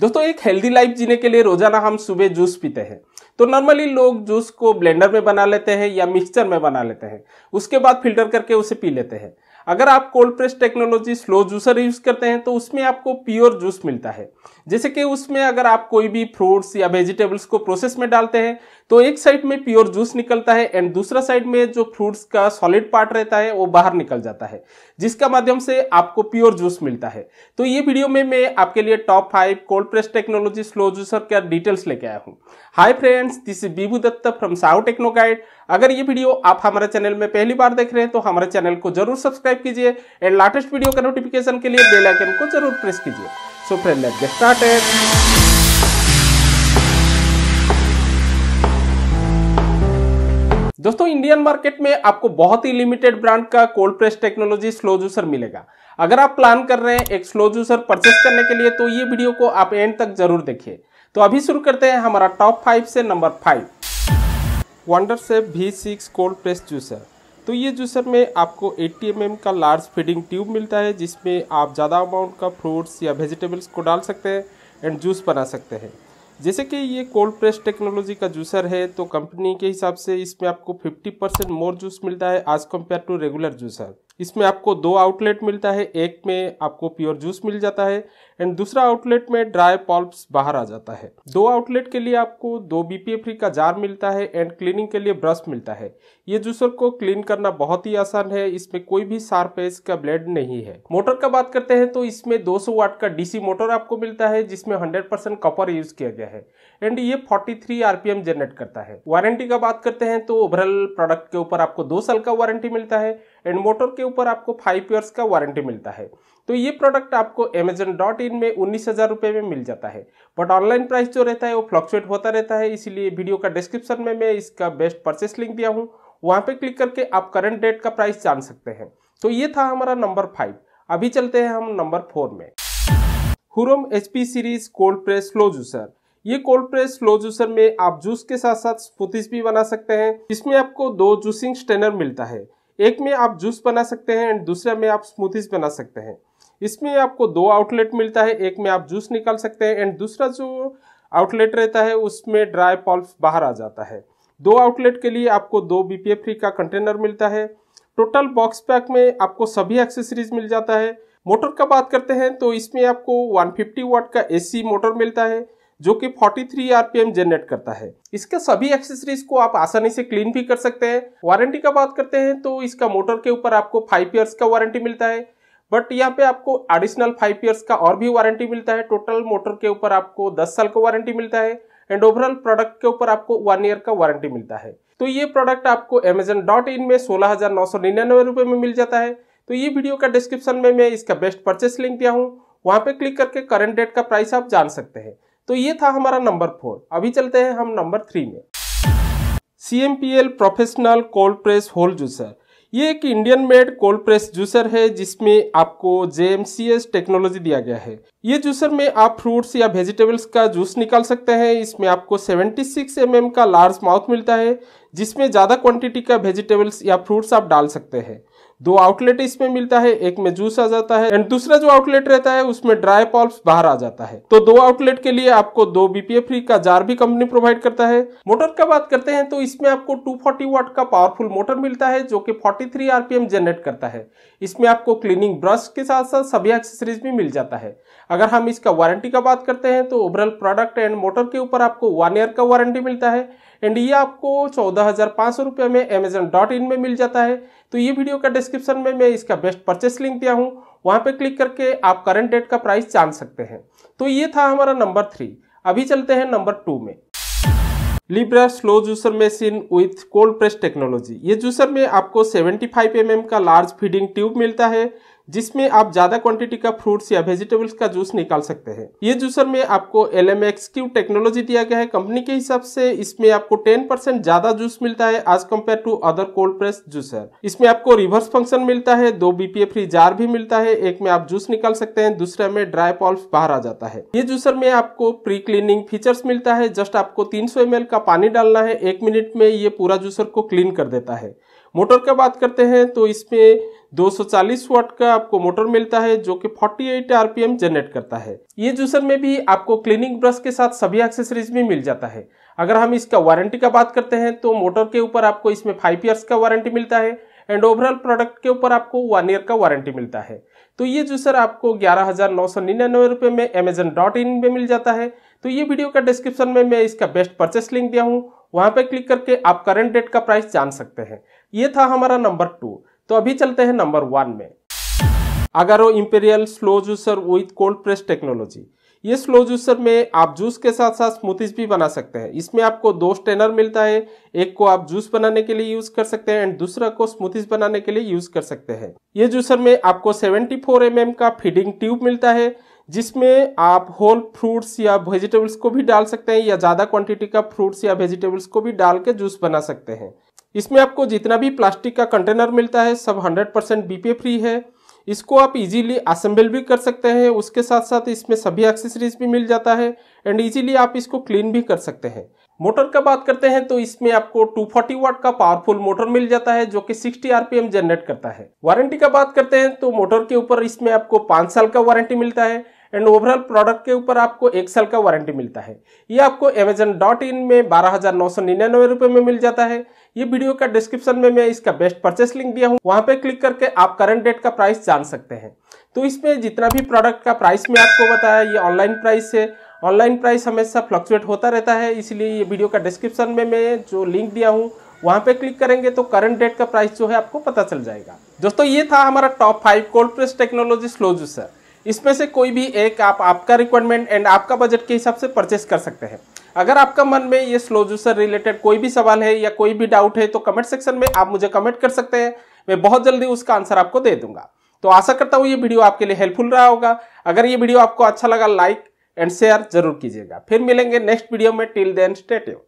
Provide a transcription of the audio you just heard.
दोस्तों एक healthy life जीने के लिए रोजाना हम सुबह जूस पीते हैं तो नॉर्मली लोग जूस को ब्लेंडर में बना लेते हैं या मिक्सचर में बना लेते हैं उसके बाद फिल्टर करके उसे पी लेते हैं अगर आप cold press technology slow juicer use करते हैं तो उसमें आपको प्योर जूस मिलता है जैसे कि उसमें अगर आप कोई भी फ्रूट्स या वेजिटेबल्स को प्रोसेस में डालते हैं तो एक साइड में प्योर जूस निकलता है एंड दूसरा साइड में जो फ्रूट्स का सॉलिड पार्ट रहता है वो बाहर निकल जाता है जिसका माध्यम से आपको प्योर जूस मिलता है तो ये वीडियो में मैं आपके लिए top five cold press technology slow juicer का डिटेल्स लेके आया हूँ hi friends this is Bibu Dutt from साउ टेक्नो गाइड अगर ये वीडियो आप हमारे चैनल में पहली बार देख रहे हैं तो हमारे चैनल को जरूर सब्सक्राइब सब्सक्राइब कीजिए एंड लेटेस्ट वीडियो का नोटिफिकेशन के लिए बेल आइकन को जरूर प्रेस कीजिए so friend let's get started दोस्तों इंडियन मार्केट में आपको बहुत ही लिमिटेड ब्रांड का cold press technology slow juicer मिलेगा अगर आप प्लान कर रहे हैं एक स्लो जूसर परचेस करने के लिए तो ये वीडियो को आप एंड तक जरूर देखिए तो अभी शुरू करते हैं हमारा टॉप फाइव से number five Wonderchef V six cold press juicer तो ये जूसर में आपको 80 एम एम का लार्ज फीडिंग ट्यूब मिलता है जिसमें आप ज़्यादा अमाउंट का फ्रूट्स या वेजिटेबल्स को डाल सकते हैं एंड जूस बना सकते हैं जैसे कि ये कोल्ड प्रेस टेक्नोलॉजी का जूसर है तो कंपनी के हिसाब से इसमें आपको 50 परसेंट मोर जूस मिलता है as compare to regular juicer इसमें आपको दो आउटलेट मिलता है एक में आपको प्योर जूस मिल जाता है एंड दूसरा आउटलेट में ड्राई पॉल्प्स बाहर आ जाता है दो आउटलेट के लिए आपको दो बीपीए फ्री का जार मिलता है एंड क्लीनिंग के लिए ब्रश मिलता है ये जूसर को क्लीन करना बहुत ही आसान है इसमें कोई भी सार पेज का ब्लेड नहीं है मोटर का बात करते हैं तो इसमें 200 वाट का डीसी मोटर आपको मिलता है जिसमें हंड्रेड कॉपर यूज किया गया है एंड ये फोर्टी थ्री जनरेट करता है वारंटी का बात करते हैं तो ओवरऑल प्रोडक्ट के ऊपर आपको दो साल का वारंटी मिलता है एंड मोटर के ऊपर आपको फाइव ईयर्स का वारंटी मिलता है तो ये प्रोडक्ट आपको अमेजन डॉट इन में उन्नीस हज़ार रुपये में मिल जाता है बट ऑनलाइन प्राइस जो रहता है वो फ्लक्चुएट होता रहता है इसीलिए वीडियो का डिस्क्रिप्शन में मैं इसका बेस्ट परचेस लिंक दिया हूँ वहाँ पे क्लिक करके आप करंट डेट का प्राइस जान सकते हैं तो ये था हमारा नंबर फाइव अभी चलते हैं हम नंबर फोर में Hurom H series cold press slow juicer ये कोल्ड प्रेस स्लो जूसर में आप जूस के साथ साथ स्पूतिस भी बना सकते हैं इसमें आपको दो जूसिंग स्टेनर मिलता है एक में आप जूस बना सकते हैं एंड दूसरे में आप स्मूथीज बना सकते हैं इसमें आपको दो आउटलेट मिलता है एक में आप जूस निकाल सकते हैं एंड दूसरा जो आउटलेट रहता है उसमें ड्राई पॉल्फ बाहर आ जाता है दो आउटलेट के लिए आपको दो बीपीए फ्री का कंटेनर मिलता है टोटल बॉक्स पैक में आपको सभी एक्सेसरीज मिल जाता है मोटर का बात करते हैं तो इसमें आपको 150 वाट का एसी मोटर मिलता है जो कि 43 आरपीएम जनरेट करता है इसके सभी एक्सेसरीज को आप आसानी से क्लीन भी कर सकते हैं वारंटी का बात करते हैं तो इसका मोटर के ऊपर आपको फाइव ईयर्स का वारंटी मिलता है बट यहाँ पे आपको एडिशनल फाइव ईयर्स का और भी वारंटी मिलता है टोटल मोटर के ऊपर आपको दस साल का वारंटी मिलता है एंड ओवरऑल प्रोडक्ट के ऊपर आपको वन ईयर का वारंटी मिलता है तो ये प्रोडक्ट आपको अमेजन डॉट इन में सोलह हजार नौ सौ निन्यानवे रुपए में मिल जाता है तो ये वीडियो का डिस्क्रिप्शन में मैं इसका बेस्ट परचेस लिंक दिया हूँ वहां पे क्लिक करके करंट डेट का प्राइस आप जान सकते हैं तो ये था हमारा नंबर फोर अभी चलते हैं हम नंबर थ्री में C M P L professional cold press whole juicer ये एक Indian made cold press juicer है जिसमें आपको जेएमसीएस टेक्नोलॉजी दिया गया है ये जूसर में आप फ्रूट्स या वेजिटेबल्स का जूस निकाल सकते हैं इसमें आपको 76 सिक्स mm का लार्ज माउथ मिलता है जिसमें ज़्यादा क्वांटिटी का वेजिटेबल्स या फ्रूट्स आप डाल सकते हैं दो आउटलेट इसमें मिलता है एक में जूस आ जाता है एंड दूसरा जो आउटलेट रहता है उसमें ड्राई पॉल्स बाहर आ जाता है तो दो आउटलेट के लिए आपको दो बीपीए फ्री का जार भी कंपनी प्रोवाइड करता है मोटर का बात करते हैं तो इसमें आपको 240 वाट का पावरफुल मोटर मिलता है जो कि 43 आरपीएम जनरेट करता है इसमें आपको क्लीनिंग ब्रश के साथ साथ सभी एक्सेसरीज भी मिल जाता है अगर हम इसका वारंटी का बात करते हैं तो ओवरऑल प्रोडक्ट एंड मोटर के ऊपर आपको वन ईयर का वारंटी मिलता है एंड ये आपको चौदह हज़ार पाँच सौ रुपये में अमेजन डॉट इन में मिल जाता है तो ये वीडियो का डिस्क्रिप्शन में मैं इसका बेस्ट परचेस लिंक दिया हूँ वहाँ पे क्लिक करके आप करंट डेट का प्राइस जान सकते हैं तो ये था हमारा नंबर थ्री अभी चलते हैं नंबर टू में Libra slow juicer machine with cold press technology ये जूसर में आपको 75 फाइव mm का लार्ज फीडिंग ट्यूब मिलता है जिसमें आप ज्यादा क्वांटिटी का फ्रूट्स या वेजिटेबल्स का जूस निकाल सकते हैं ये जूसर में आपको एल एम टेक्नोलॉजी दिया गया है कंपनी के हिसाब से इसमें आपको 10% ज्यादा जूस मिलता है as compare to other cold press juicer इसमें आपको रिवर्स फंक्शन मिलता है दो बीपीए फ्री जार भी मिलता है एक में आप जूस निकाल सकते हैं दूसरे में ड्राई पॉल्फ बाहर आ जाता है ये जूसर में आपको प्री क्लीनिंग फीचर्स मिलता है जस्ट आपको तीन सौ का पानी डालना है एक मिनट में ये पूरा जूसर को क्लीन कर देता है मोटर का बात करते हैं तो इसमें 240 वाट का आपको मोटर मिलता है जो कि 48 आरपीएम जनरेट करता है ये जूसर में भी आपको क्लीनिंग ब्रश के साथ सभी एक्सेसरीज भी मिल जाता है अगर हम इसका वारंटी का बात करते हैं तो मोटर के ऊपर आपको इसमें फाइव ईयर्स का वारंटी मिलता है एंड ओवरऑल प्रोडक्ट के ऊपर आपको वन ईयर का वारंटी मिलता है तो ये जूसर आपको ग्यारह हजार नौ सौ निन्यानवे रुपये में अमेजन डॉट इन पर मिल जाता है तो ये वीडियो का डिस्क्रिप्शन में मैं इसका बेस्ट परचेस लिंक दिया हूँ वहाँ पर क्लिक करके आप करंट डेट का प्राइस जान सकते हैं ये था हमारा नंबर टू तो अभी चलते हैं नंबर वन में Agaro Imperial slow juicer with cold press technology ये स्लो जूसर में आप जूस के साथ साथ स्मूथीज भी बना सकते हैं इसमें आपको दो स्टेनर मिलता है एक को आप जूस बनाने के लिए यूज कर सकते हैं एंड दूसरा को स्मूथीज बनाने के लिए यूज कर सकते हैं ये जूसर में आपको 74 फोर mm का फीडिंग ट्यूब मिलता है जिसमें आप होल फ्रूट्स या वेजिटेबल्स को भी डाल सकते हैं या ज़्यादा क्वांटिटी का फ्रूट्स या वेजिटेबल्स को भी डाल के जूस बना सकते हैं इसमें आपको जितना भी प्लास्टिक का कंटेनर मिलता है सब 100 परसेंट बीपीए फ्री है इसको आप इजीली असेंबल भी कर सकते हैं उसके साथ साथ इसमें सभी एक्सेसरीज भी मिल जाता है एंड इजीली आप इसको क्लीन भी कर सकते हैं मोटर का बात करते हैं तो इसमें आपको 240 वाट का पावरफुल मोटर मिल जाता है जो कि 60 आरपीएम जनरेट करता है वारंटी का बात करते हैं तो मोटर के ऊपर इसमें आपको पाँच साल का वारंटी मिलता है एंड ओवरऑल प्रोडक्ट के ऊपर आपको एक साल का वारंटी मिलता है ये आपको अमेजन डॉट इन में बारह हजार नौ सौ निन्यानवे रुपये में मिल जाता है ये वीडियो का डिस्क्रिप्शन में मैं इसका बेस्ट परचेस लिंक दिया हूँ वहाँ पे क्लिक करके आप करंट डेट का प्राइस जान सकते हैं तो इसमें जितना भी प्रोडक्ट का प्राइस मैं आपको बताया ये ऑनलाइन प्राइस है ऑनलाइन प्राइस हमेशा फ्लक्चुएट होता रहता है इसलिए ये वीडियो का डिस्क्रिप्शन में मैं जो लिंक दिया हूँ वहाँ पे क्लिक करेंगे तो करंट डेट का प्राइस जो है आपको पता चल जाएगा दोस्तों ये था हमारा top five cold press technology slow juicer इसमें से कोई भी एक आप आपका रिक्वायरमेंट एंड आपका बजट के हिसाब से परचेस कर सकते हैं अगर आपका मन में ये स्लो जूसर रिलेटेड कोई भी सवाल है या कोई भी डाउट है तो कमेंट सेक्शन में आप मुझे कमेंट कर सकते हैं मैं बहुत जल्दी उसका आंसर आपको दे दूंगा तो आशा करता हूँ ये वीडियो आपके लिए हेल्पफुल रहा होगा अगर ये वीडियो आपको अच्छा लगा लाइक एंड शेयर जरूर कीजिएगा फिर मिलेंगे नेक्स्ट वीडियो में टिल देन स्टेट्यू